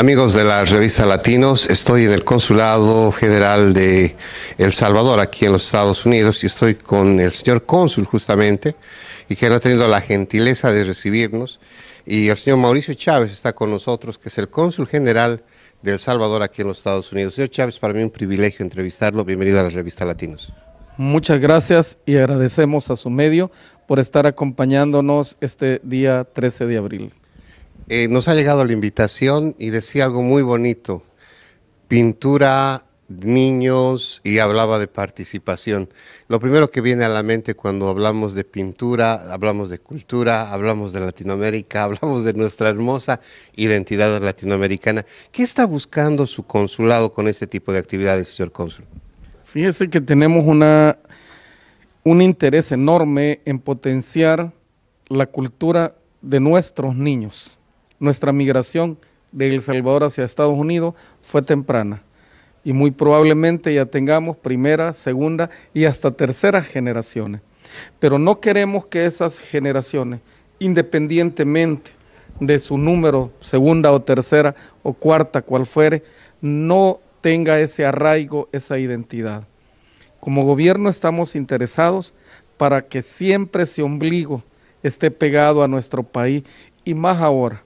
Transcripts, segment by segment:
Amigos de la revista Latinos, estoy en el Consulado General de El Salvador, aquí en los Estados Unidos, y estoy con el señor cónsul justamente, y que ha tenido la gentileza de recibirnos. Y el señor Mauricio Chávez está con nosotros, que es el cónsul general de El Salvador aquí en los Estados Unidos. Señor Chávez, para mí un privilegio entrevistarlo. Bienvenido a la revista Latinos. Muchas gracias y agradecemos a su medio por estar acompañándonos este día 13 de abril. Eh, nos ha llegado la invitación y decía algo muy bonito, pintura, niños y hablaba de participación. Lo primero que viene a la mente cuando hablamos de pintura, hablamos de cultura, hablamos de Latinoamérica, hablamos de nuestra hermosa identidad latinoamericana. ¿Qué está buscando su consulado con este tipo de actividades, señor cónsul? Fíjese que tenemos una, un interés enorme en potenciar la cultura de nuestros niños nuestra migración de El Salvador hacia Estados Unidos fue temprana y muy probablemente ya tengamos primera, segunda y hasta tercera generaciones. Pero no queremos que esas generaciones, independientemente de su número, segunda o tercera o cuarta, cual fuere, no tenga ese arraigo, esa identidad. Como gobierno estamos interesados para que siempre ese ombligo esté pegado a nuestro país y más ahora,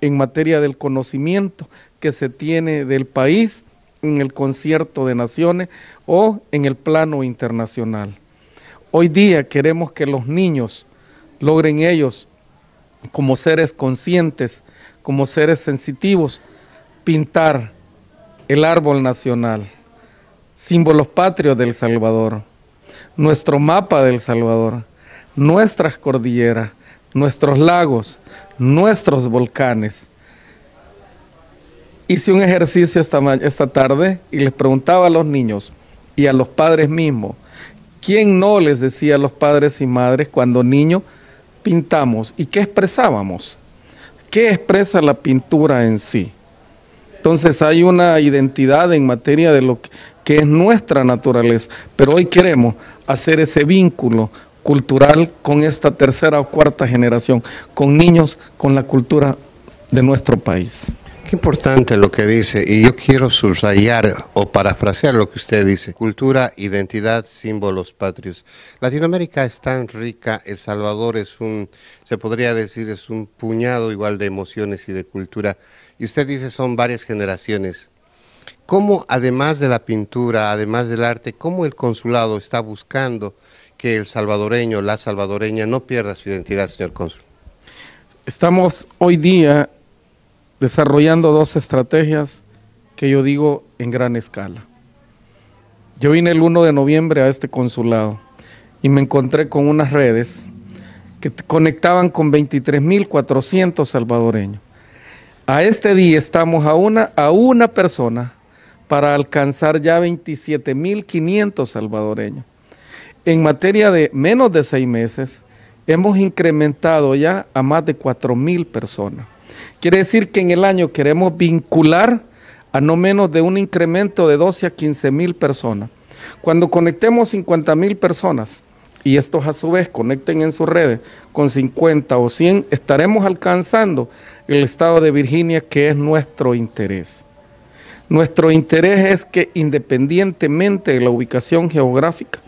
en materia del conocimiento que se tiene del país en el concierto de naciones o en el plano internacional. Hoy día queremos que los niños logren ellos, como seres conscientes, como seres sensitivos, pintar el árbol nacional, símbolos patrios del Salvador, nuestro mapa del Salvador, nuestras cordilleras, nuestros lagos, nuestros volcanes. Hice un ejercicio esta, esta tarde y les preguntaba a los niños y a los padres mismos, ¿quién no les decía a los padres y madres cuando niños pintamos y qué expresábamos? ¿Qué expresa la pintura en sí? Entonces hay una identidad en materia de lo que es nuestra naturaleza, pero hoy queremos hacer ese vínculo cultural con esta tercera o cuarta generación, con niños con la cultura de nuestro país. Qué importante lo que dice, y yo quiero subrayar o parafrasear lo que usted dice, cultura, identidad, símbolos patrios. Latinoamérica es tan rica, El Salvador es un, se podría decir, es un puñado igual de emociones y de cultura, y usted dice son varias generaciones. ¿Cómo, además de la pintura, además del arte, cómo el consulado está buscando el salvadoreño, la salvadoreña, no pierda su identidad, señor cónsul? Estamos hoy día desarrollando dos estrategias que yo digo en gran escala. Yo vine el 1 de noviembre a este consulado y me encontré con unas redes que conectaban con 23.400 salvadoreños. A este día estamos a una, a una persona para alcanzar ya 27.500 salvadoreños en materia de menos de seis meses, hemos incrementado ya a más de 4 mil personas. Quiere decir que en el año queremos vincular a no menos de un incremento de 12 a 15 mil personas. Cuando conectemos 50 mil personas y estos a su vez conecten en sus redes con 50 o 100, estaremos alcanzando el estado de Virginia que es nuestro interés. Nuestro interés es que independientemente de la ubicación geográfica,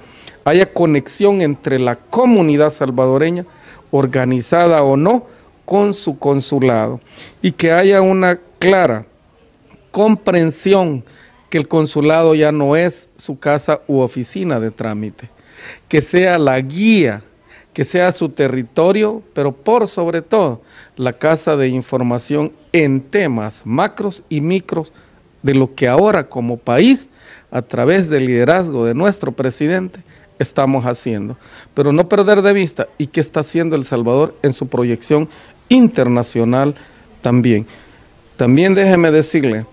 haya conexión entre la comunidad salvadoreña, organizada o no, con su consulado y que haya una clara comprensión que el consulado ya no es su casa u oficina de trámite, que sea la guía, que sea su territorio, pero por sobre todo la casa de información en temas macros y micros de lo que ahora como país, a través del liderazgo de nuestro presidente, estamos haciendo, pero no perder de vista y qué está haciendo El Salvador en su proyección internacional también. También déjeme decirle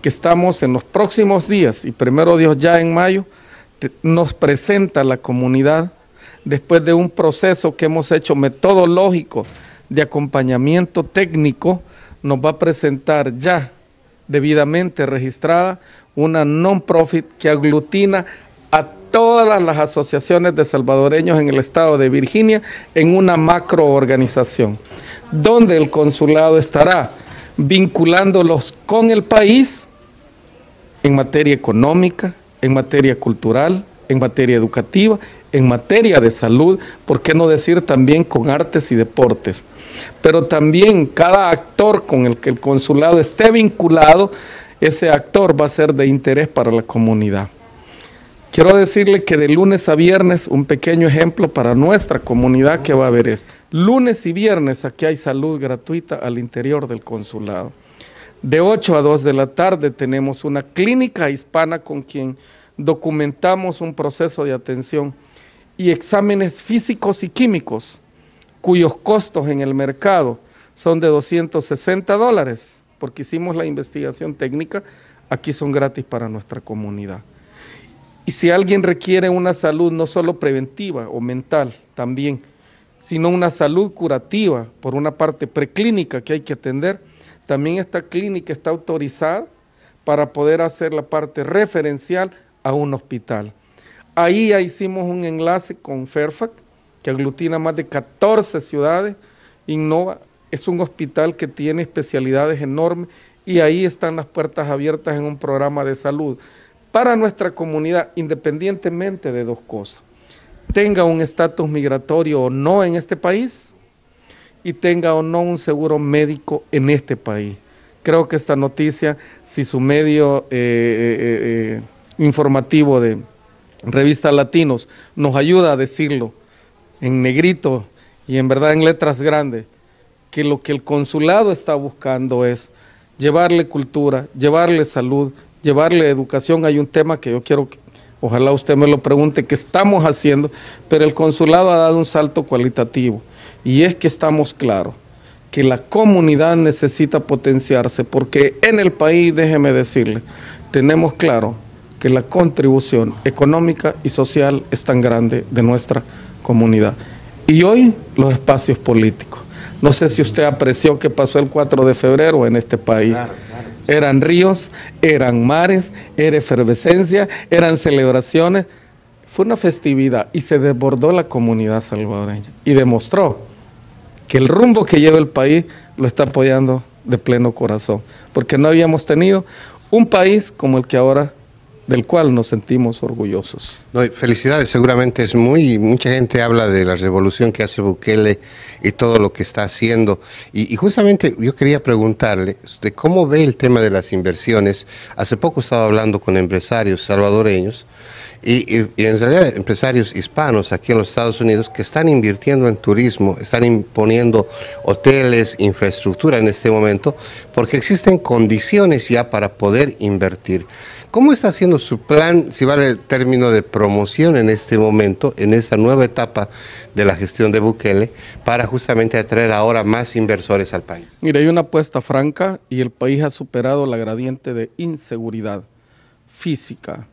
que estamos en los próximos días y primero Dios ya en mayo nos presenta la comunidad después de un proceso que hemos hecho metodológico de acompañamiento técnico, nos va a presentar ya debidamente registrada una non-profit que aglutina a todas las asociaciones de salvadoreños en el estado de Virginia en una macro organización, donde el consulado estará vinculándolos con el país en materia económica, en materia cultural, en materia educativa, en materia de salud, por qué no decir también con artes y deportes. Pero también cada actor con el que el consulado esté vinculado, ese actor va a ser de interés para la comunidad. Quiero decirle que de lunes a viernes, un pequeño ejemplo para nuestra comunidad que va a ver es Lunes y viernes aquí hay salud gratuita al interior del consulado. De 8 a 2 de la tarde tenemos una clínica hispana con quien documentamos un proceso de atención y exámenes físicos y químicos cuyos costos en el mercado son de 260 dólares, porque hicimos la investigación técnica, aquí son gratis para nuestra comunidad. Y si alguien requiere una salud no solo preventiva o mental también, sino una salud curativa, por una parte preclínica que hay que atender, también esta clínica está autorizada para poder hacer la parte referencial a un hospital. Ahí ya hicimos un enlace con Fairfax, que aglutina más de 14 ciudades. Innova es un hospital que tiene especialidades enormes y ahí están las puertas abiertas en un programa de salud para nuestra comunidad, independientemente de dos cosas. Tenga un estatus migratorio o no en este país y tenga o no un seguro médico en este país. Creo que esta noticia, si su medio eh, eh, eh, informativo de Revista Latinos nos ayuda a decirlo en negrito y en verdad en letras grandes, que lo que el consulado está buscando es llevarle cultura, llevarle salud, llevarle educación, hay un tema que yo quiero, ojalá usted me lo pregunte, que estamos haciendo, pero el consulado ha dado un salto cualitativo y es que estamos claros que la comunidad necesita potenciarse, porque en el país, déjeme decirle, tenemos claro que la contribución económica y social es tan grande de nuestra comunidad. Y hoy los espacios políticos. No sé si usted apreció que pasó el 4 de febrero en este país. Eran ríos, eran mares, era efervescencia, eran celebraciones. Fue una festividad y se desbordó la comunidad salvadoreña y demostró que el rumbo que lleva el país lo está apoyando de pleno corazón, porque no habíamos tenido un país como el que ahora del cual nos sentimos orgullosos. No, felicidades, seguramente es muy, mucha gente habla de la revolución que hace Bukele y todo lo que está haciendo. Y, justamente yo quería preguntarle de cómo ve el tema de las inversiones. Hace poco estaba hablando con empresarios salvadoreños y en realidad empresarios hispanos aquí en los Estados Unidos que están invirtiendo en turismo, están imponiendo hoteles, infraestructura en este momento, porque existen condiciones ya para poder invertir. ¿Cómo está haciendo su plan, si vale el término de promoción en este momento, en esta nueva etapa de la gestión de Bukele, para justamente atraer ahora más inversores al país? Mire, hay una apuesta franca y el país ha superado la gradiente de inseguridad física.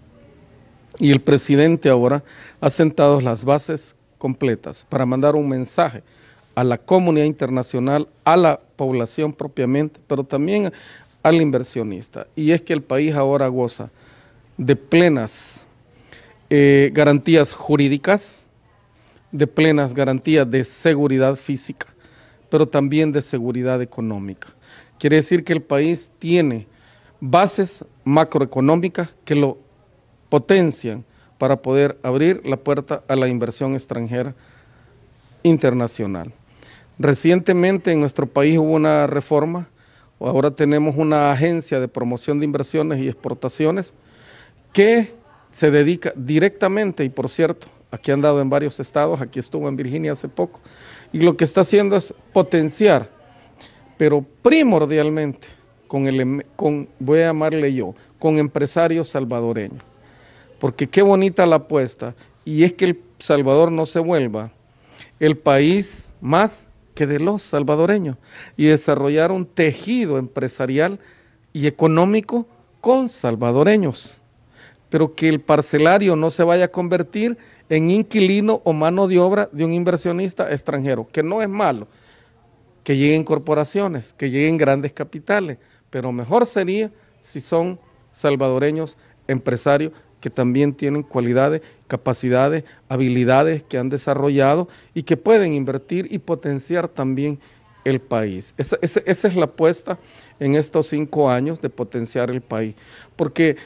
Y el presidente ahora ha sentado las bases completas para mandar un mensaje a la comunidad internacional, a la población propiamente, pero también al inversionista. Y es que el país ahora goza de plenas eh, garantías jurídicas, de plenas garantías de seguridad física, pero también de seguridad económica. Quiere decir que el país tiene bases macroeconómicas que lo potencian para poder abrir la puerta a la inversión extranjera internacional. Recientemente en nuestro país hubo una reforma Ahora tenemos una agencia de promoción de inversiones y exportaciones que se dedica directamente, y por cierto, aquí han dado en varios estados, aquí estuvo en Virginia hace poco, y lo que está haciendo es potenciar, pero primordialmente con, el, con voy a llamarle yo, con empresarios salvadoreños. Porque qué bonita la apuesta, y es que El Salvador no se vuelva el país más que de los salvadoreños y desarrollar un tejido empresarial y económico con salvadoreños, pero que el parcelario no se vaya a convertir en inquilino o mano de obra de un inversionista extranjero, que no es malo, que lleguen corporaciones, que lleguen grandes capitales, pero mejor sería si son salvadoreños empresarios que también tienen cualidades, capacidades, habilidades que han desarrollado y que pueden invertir y potenciar también el país. Esa, es la apuesta en estos cinco años de potenciar el país. Porque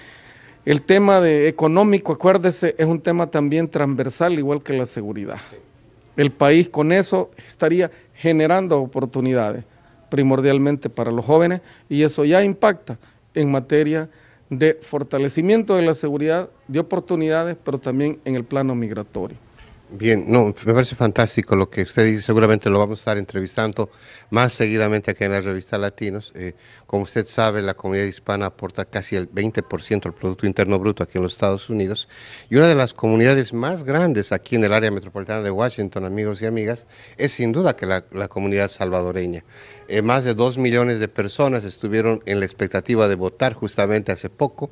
el tema de económico, acuérdese, es un tema también transversal, igual que la seguridad. El país con eso estaría generando oportunidades primordialmente para los jóvenes y eso ya impacta en materia de fortalecimiento de la seguridad, de oportunidades, pero también en el plano migratorio. Bien, no, me parece fantástico lo que usted dice. Seguramente lo vamos a estar entrevistando más seguidamente aquí en la revista Latinos. Eh, como usted sabe, la comunidad hispana aporta casi el 20% del Producto Interno Bruto aquí en los Estados Unidos. Y una de las comunidades más grandes aquí en el área metropolitana de Washington, amigos y amigas, es sin duda que la, comunidad salvadoreña. Eh, más de dos millones de personas estuvieron en la expectativa de votar justamente hace poco.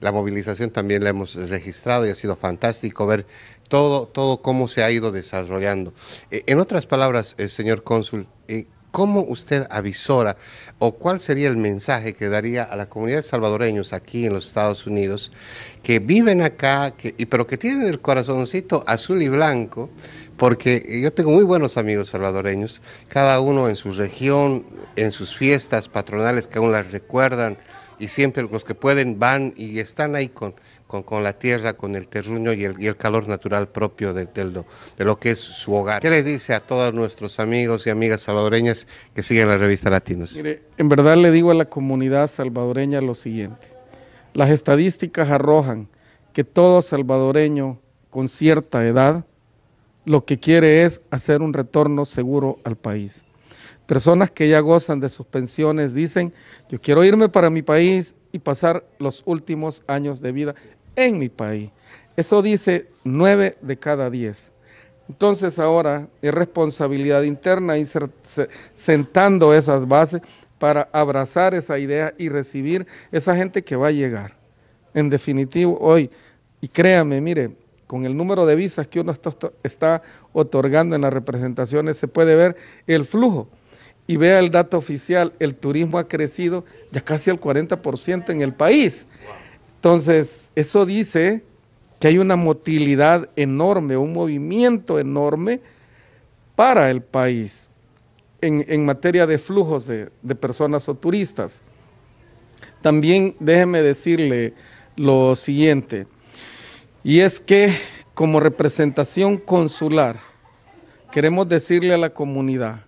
La movilización también la hemos registrado y ha sido fantástico ver todo, todo cómo se ha ido desarrollando. E, en otras palabras, eh, señor cónsul, eh, ¿cómo usted avisora o cuál sería el mensaje que daría a la comunidad de salvadoreños aquí en los Estados Unidos que viven acá, que, pero que tienen el corazoncito azul y blanco? Porque eh, yo tengo muy buenos amigos salvadoreños, cada uno en su región, en sus fiestas patronales que aún las recuerdan, y siempre los que pueden van y están ahí con, con, la tierra, con el terruño y el, el calor natural propio de, lo, de, lo, que es su hogar. ¿Qué les dice a todos nuestros amigos y amigas salvadoreñas que siguen la revista Latinos? Mire, en verdad le digo a la comunidad salvadoreña lo siguiente. Las estadísticas arrojan que todo salvadoreño con cierta edad lo que quiere es hacer un retorno seguro al país. Personas que ya gozan de sus pensiones dicen, yo quiero irme para mi país y pasar los últimos años de vida en mi país. Eso dice nueve de cada diez. Entonces ahora es responsabilidad interna ir sentando esas bases para abrazar esa idea y recibir esa gente que va a llegar. En definitivo, hoy, y créame, mire, con el número de visas que uno está otorgando en las representaciones se puede ver el flujo y vea el dato oficial, el turismo ha crecido ya casi al 40% en el país. Entonces, eso dice que hay una motilidad enorme, un movimiento enorme para el país en, materia de flujos de, de, personas o turistas. También déjeme decirle lo siguiente, y es que como representación consular, queremos decirle a la comunidad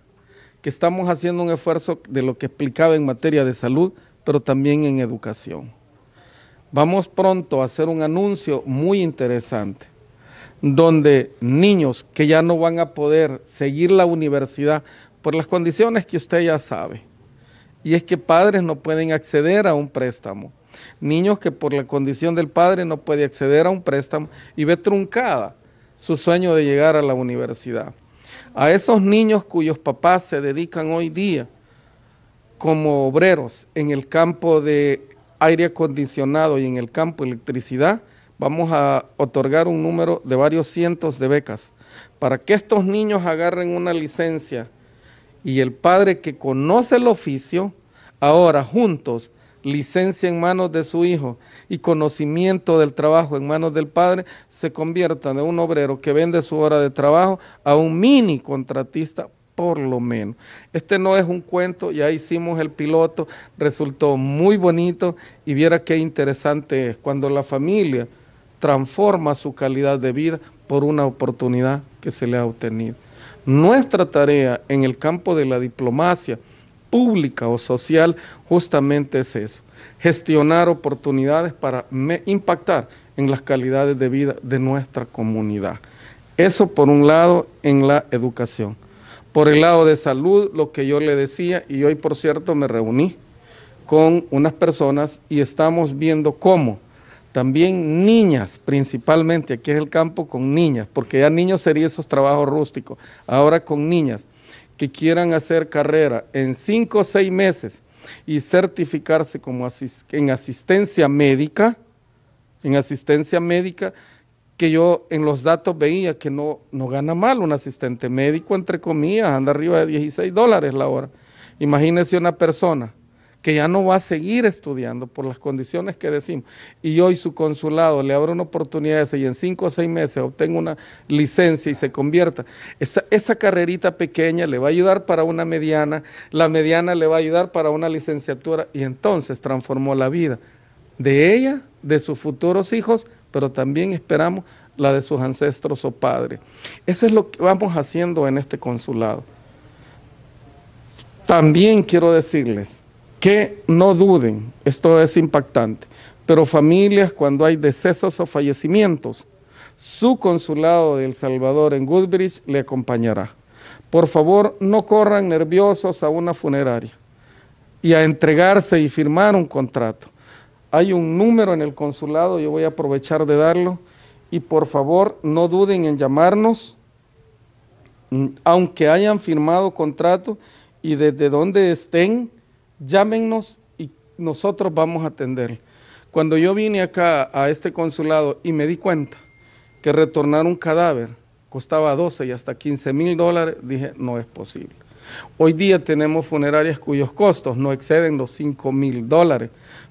que estamos haciendo un esfuerzo de lo que explicaba en materia de salud, pero también en educación. Vamos pronto a hacer un anuncio muy interesante, donde niños que ya no van a poder seguir la universidad por las condiciones que usted ya sabe, y es que padres no pueden acceder a un préstamo, niños que por la condición del padre no puede acceder a un préstamo y ve truncada su sueño de llegar a la universidad a esos niños cuyos papás se dedican hoy día como obreros en el campo de aire acondicionado y en el campo de electricidad, vamos a otorgar un número de varios cientos de becas para que estos niños agarren una licencia y el padre que conoce el oficio, ahora juntos licencia en manos de su Hijo y conocimiento del trabajo en manos del Padre, se convierta de un obrero que vende su hora de trabajo a un mini contratista por lo menos. Este no es un cuento, ya hicimos el piloto, resultó muy bonito y viera qué interesante es cuando la familia transforma su calidad de vida por una oportunidad que se le ha obtenido. Nuestra tarea en el campo de la diplomacia, pública o social justamente es eso, gestionar oportunidades para impactar en las calidades de vida de nuestra comunidad. Eso por un lado en la educación. Por el lado de salud, lo que yo le decía, y hoy por cierto me reuní con unas personas y estamos viendo cómo también niñas, principalmente, aquí es el campo con niñas, porque ya niños sería esos trabajos rústicos, ahora con niñas que quieran hacer carrera en cinco o seis meses y certificarse como en asistencia médica, en asistencia médica, que yo en los datos veía que no, no gana mal un asistente médico, entre comillas, anda arriba de 16 dólares la hora. Imagínese una persona que ya no va a seguir estudiando por las condiciones que decimos, y hoy su consulado le abre una oportunidad esa, y en cinco o seis meses obtenga una licencia y se convierta, esa carrerita pequeña le va a ayudar para una mediana, la mediana le va a ayudar para una licenciatura, y entonces transformó la vida de ella, de sus futuros hijos, pero también esperamos la de sus ancestros o padres. Eso es lo que vamos haciendo en este consulado. También quiero decirles que no duden, esto es impactante, pero familias cuando hay decesos o fallecimientos, su consulado de El Salvador en Goodbridge le acompañará. Por favor, no corran nerviosos a una funeraria y a entregarse y firmar un contrato. Hay un número en el consulado, yo voy a aprovechar de darlo, y por favor no duden en llamarnos, mm, aunque hayan firmado contrato y desde donde estén llámenos y nosotros vamos a atender. Cuando yo vine acá a este consulado y me di cuenta que retornar un cadáver costaba 12 y hasta 15 mil dólares, dije, no es posible. Hoy día tenemos funerarias cuyos costos no exceden los 5 mil dólares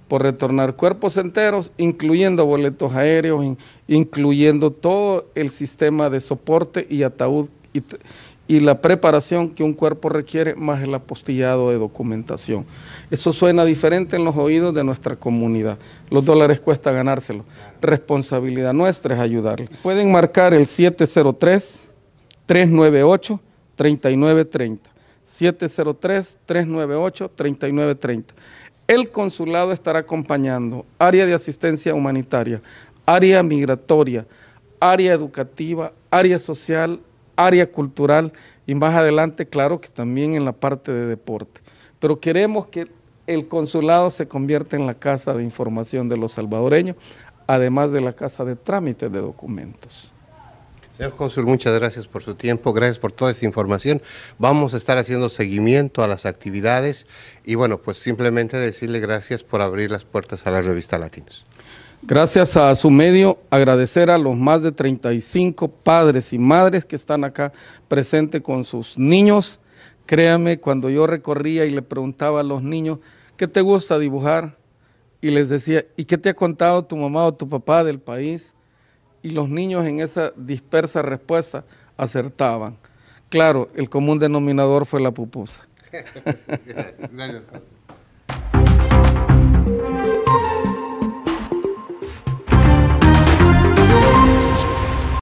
por retornar cuerpos enteros, incluyendo boletos aéreos, incluyendo todo el sistema de soporte y ataúd y la preparación que un cuerpo requiere más el apostillado de documentación. Eso suena diferente en los oídos de nuestra comunidad. Los dólares cuesta ganárselo. Responsabilidad nuestra es ayudarle. Pueden marcar el 703 398 3930. 703 398 3930. El consulado estará acompañando área de asistencia humanitaria, área migratoria, área educativa, área social, área cultural y más adelante, claro, que también en la parte de deporte. Pero queremos que el consulado se convierta en la casa de información de los salvadoreños, además de la casa de trámites de documentos. Señor Consul, muchas gracias por su tiempo, gracias por toda esta información. Vamos a estar haciendo seguimiento a las actividades y bueno, pues simplemente decirle gracias por abrir las puertas a la revista Latinos. Gracias a su medio, agradecer a los más de 35 padres y madres que están acá presentes con sus niños. Créame, cuando yo recorría y le preguntaba a los niños, ¿qué te gusta dibujar? Y les decía, ¿y qué te ha contado tu mamá o tu papá del país? Y los niños en esa dispersa respuesta acertaban. Claro, el común denominador fue la pupusa.